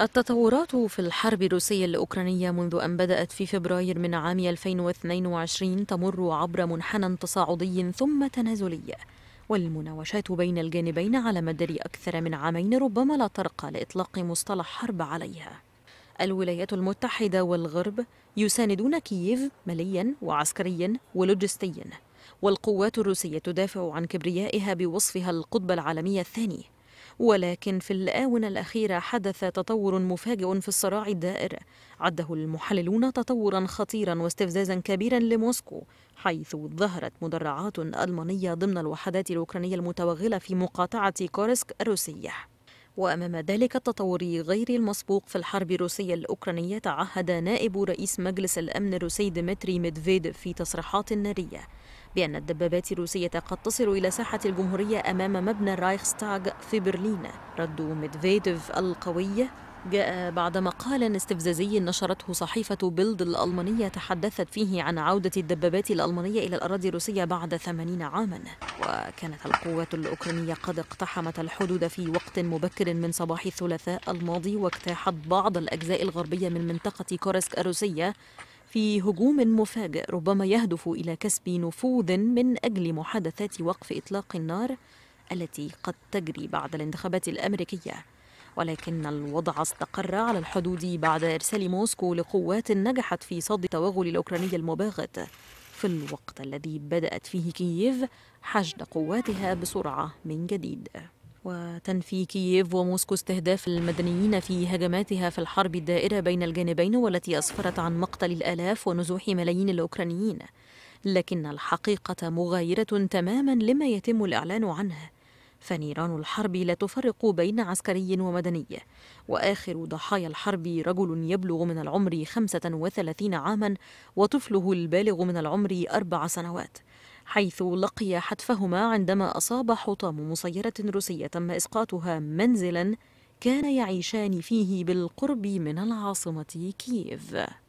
التطورات في الحرب الروسية الأوكرانية منذ أن بدأت في فبراير من عام 2022 تمر عبر منحنى تصاعدي ثم تنازلي والمناوشات بين الجانبين على مدار أكثر من عامين ربما لا ترقى لإطلاق مصطلح حرب عليها الولايات المتحدة والغرب يساندون كييف ماليا وعسكريا ولوجستيا والقوات الروسية تدافع عن كبريائها بوصفها القطب العالمي الثاني ولكن في الآونة الأخيرة حدث تطور مفاجئ في الصراع الدائر عده المحللون تطورا خطيرا واستفزازا كبيرا لموسكو حيث ظهرت مدرعات ألمانية ضمن الوحدات الأوكرانية المتوغلة في مقاطعة كورسك الروسية وأمام ذلك التطور غير المسبوق في الحرب الروسية الأوكرانية تعهد نائب رئيس مجلس الأمن الروسي ديمتري ميدفيديف في تصريحات نارية بأن الدبابات الروسية قد تصل إلى ساحة الجمهورية أمام مبنى الرايخستاغ في برلين رد ميدفيديف القوي جاء بعد مقال استفزازي نشرته صحيفة بيلد الألمانية تحدثت فيه عن عودة الدبابات الألمانية إلى الأراضي الروسية بعد 80 عاما وكانت القوات الأوكرانية قد اقتحمت الحدود في وقت مبكر من صباح الثلاثاء الماضي واجتاحت بعض الأجزاء الغربية من منطقة كورسك الروسية في هجوم مفاجئ ربما يهدف إلى كسب نفوذ من أجل محادثات وقف إطلاق النار التي قد تجري بعد الانتخابات الأمريكية ولكن الوضع استقر على الحدود بعد إرسال موسكو لقوات نجحت في صد التوغل الأوكراني المباغت في الوقت الذي بدأت فيه كييف حشد قواتها بسرعة من جديد وتنفي كييف وموسكو استهداف المدنيين في هجماتها في الحرب الدائرة بين الجانبين والتي أسفرت عن مقتل الآلاف ونزوح ملايين الأوكرانيين لكن الحقيقة مغايرة تماما لما يتم الإعلان عنه فنيران الحرب لا تفرق بين عسكري ومدني وآخر ضحايا الحرب رجل يبلغ من العمر 35 عاما وطفله البالغ من العمر أربع سنوات حيث لقي حتفهما عندما أصاب حطام مسيرة روسية تم إسقاطها منزلا كان يعيشان فيه بالقرب من العاصمة كييف